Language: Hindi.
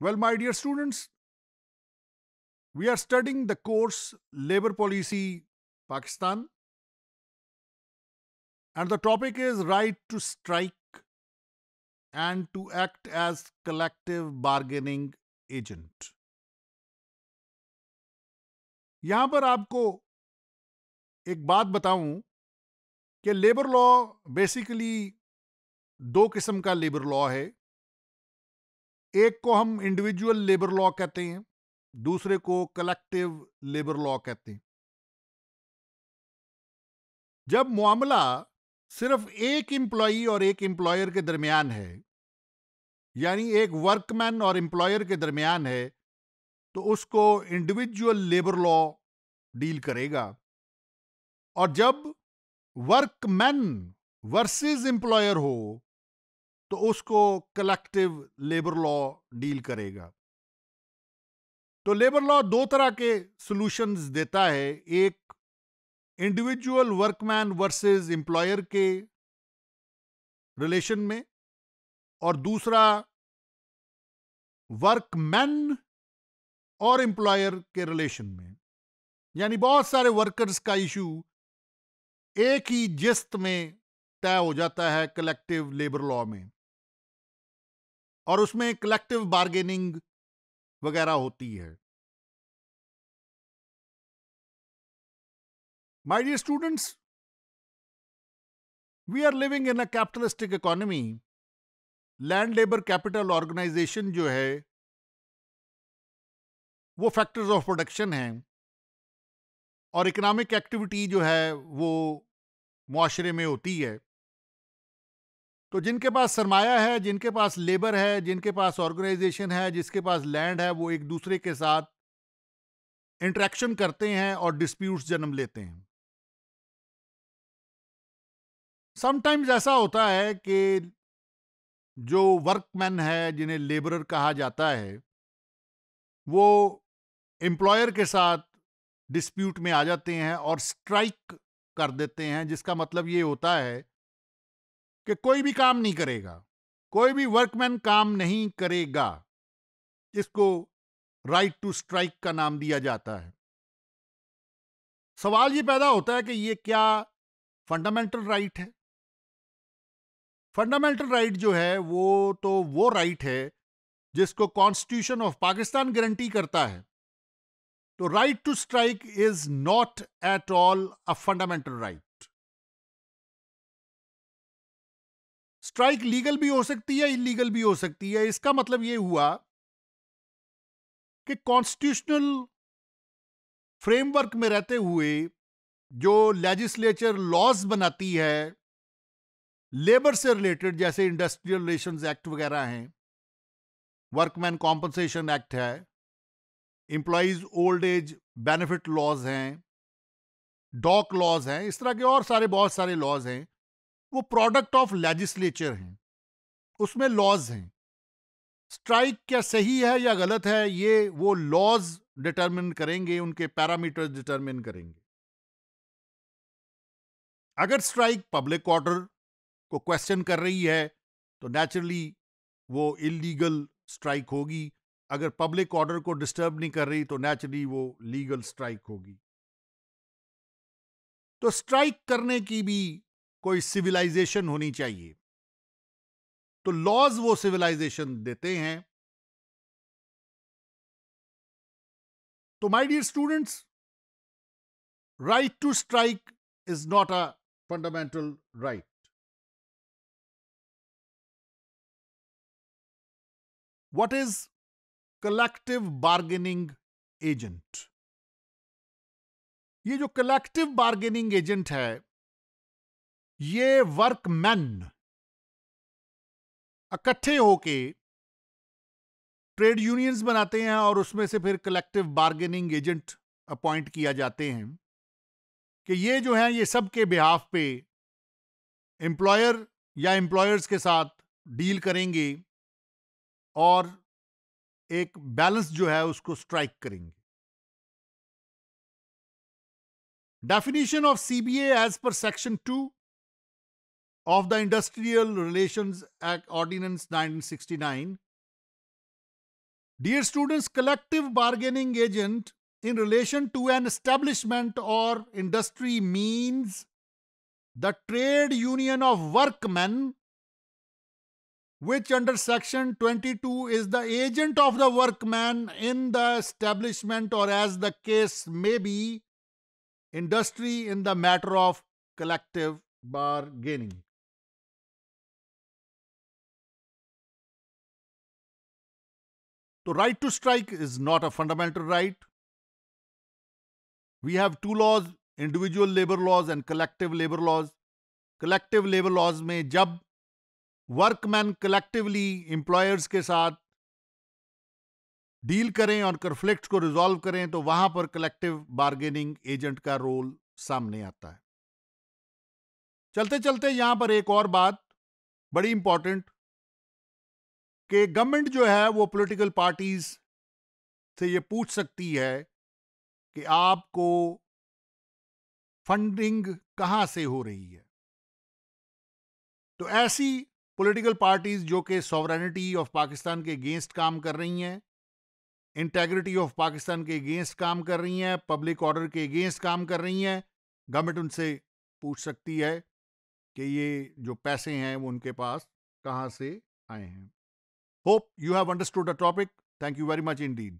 Well, my dear students, we are studying the course Labor Policy Pakistan and the topic is right to strike and to act as collective bargaining agent. यहां पर आपको एक बात बताऊं कि लेबर लॉ बेसिकली दो किस्म का लेबर लॉ है एक को हम इंडिविजुअल लेबर लॉ कहते हैं दूसरे को कलेक्टिव लेबर लॉ कहते हैं जब मामला सिर्फ एक एम्प्लॉ और एक एम्प्लॉयर के दरमियान है यानी एक वर्कमैन और एम्प्लॉयर के दरमियान है तो उसको इंडिविजुअल लेबर लॉ डील करेगा और जब वर्कमैन वर्सेस एम्प्लॉयर हो तो उसको कलेक्टिव लेबर लॉ डील करेगा तो लेबर लॉ दो तरह के सॉल्यूशंस देता है एक इंडिविजुअल वर्कमैन वर्सेस एम्प्लॉयर के रिलेशन में और दूसरा वर्कमैन और एम्प्लॉयर के रिलेशन में यानी बहुत सारे वर्कर्स का इशू एक ही जिस्त में तय हो जाता है कलेक्टिव लेबर लॉ में और उसमें कलेक्टिव बार्गेनिंग वगैरह होती है my dear students we are living in a capitalistic economy land labour capital organisation जो है वो फैक्टर्स ऑफ प्रोडक्शन हैं और इकोनॉमिक एक्टिविटी जो है वो माशरे में होती है तो जिनके पास सरमाया है जिनके पास लेबर है जिनके पास ऑर्गेनाइजेशन है जिसके पास लैंड है वो एक दूसरे के साथ इंट्रैक्शन करते हैं और डिस्प्यूट्स जन्म लेते हैं समटाइम्स ऐसा होता है कि जो वर्कमैन है जिन्हें लेबरर कहा जाता है वो एम्प्लॉयर के साथ डिस्प्यूट में आ जाते हैं और स्ट्राइक कर देते हैं जिसका मतलब ये होता है कि कोई भी काम नहीं करेगा कोई भी वर्कमैन काम नहीं करेगा इसको राइट टू स्ट्राइक का नाम दिया जाता है सवाल ये पैदा होता है कि ये क्या फंडामेंटल राइट है फंडामेंटल राइट जो है वो तो वो राइट है जिसको कॉन्स्टिट्यूशन ऑफ पाकिस्तान गारंटी करता है तो right to strike is not at all a fundamental right strike legal भी हो सकती है इलीगल भी हो सकती है इसका मतलब यह हुआ कि कॉन्स्टिट्यूशनल फ्रेमवर्क में रहते हुए जो लेजिस्लेचर लॉज बनाती है लेबर से रिलेटेड जैसे इंडस्ट्रियल रिलेशंस एक्ट वगैरह हैं वर्कमैन कॉम्पनसेशन एक्ट है employees old age benefit laws हैं डॉक लॉज हैं इस तरह के और सारे बहुत सारे लॉज हैं वो प्रोडक्ट ऑफ लेजिस्लेचर हैं उसमें लॉज हैं स्ट्राइक क्या सही है या गलत है ये वो लॉज डिटरमिन करेंगे उनके पैरामीटर्स डिटरमिन करेंगे अगर स्ट्राइक पब्लिक ऑर्डर को क्वेश्चन कर रही है तो नेचुरली वो इलीगल स्ट्राइक होगी अगर पब्लिक ऑर्डर को डिस्टर्ब नहीं कर रही तो नेचुरली वो लीगल स्ट्राइक होगी तो स्ट्राइक करने की भी कोई सिविलाइजेशन होनी चाहिए तो लॉज वो सिविलाइजेशन देते हैं तो my dear students right to strike is not a fundamental right what is collective bargaining agent ये जो कलेक्टिव बार्गेनिंग एजेंट है ये वर्कमैन इकट्ठे होके ट्रेड यूनियंस बनाते हैं और उसमें से फिर कलेक्टिव बार्गेनिंग एजेंट अपॉइंट किया जाते हैं कि ये जो हैं ये सब के बिहाफ पे एम्प्लॉयर या एम्प्लॉयर्स के साथ डील करेंगे और एक बैलेंस जो है उसको स्ट्राइक करेंगे definition of CBA as per section two of the Industrial Relations Act Ordinance 1969. Dear students, collective bargaining agent in relation to an establishment or industry means the trade union of workmen, which under section 22 is the agent of the workman in the establishment or as the case may be, industry in the matter of collective bargaining. तो right to strike is not a fundamental right we have two laws individual labour laws and collective labour laws collective labour laws में जब वर्कमैन कलेक्टिवली इंप्लॉयर्स के साथ डील करें और कन्फ्लिक्ट को रिजॉल्व करें तो वहां पर कलेक्टिव बार्गेनिंग एजेंट का रोल सामने आता है चलते चलते यहां पर एक और बात बड़ी इंपॉर्टेंट कि गवर्नमेंट जो है वो पॉलिटिकल पार्टीज से ये पूछ सकती है कि आपको फंडिंग कहां से हो रही है तो ऐसी पॉलिटिकल पार्टीज जो कि सॉवरेनिटी ऑफ पाकिस्तान के अगेंस्ट काम कर रही हैं इंटेग्रिटी ऑफ पाकिस्तान के अगेंस्ट काम कर रही हैं पब्लिक ऑर्डर के अगेंस्ट काम कर रही हैं गवर्नमेंट उनसे पूछ सकती है कि ये जो पैसे हैं वो उनके पास कहाँ से आए हैं Hope you have understood the topic. Thank you very much indeed.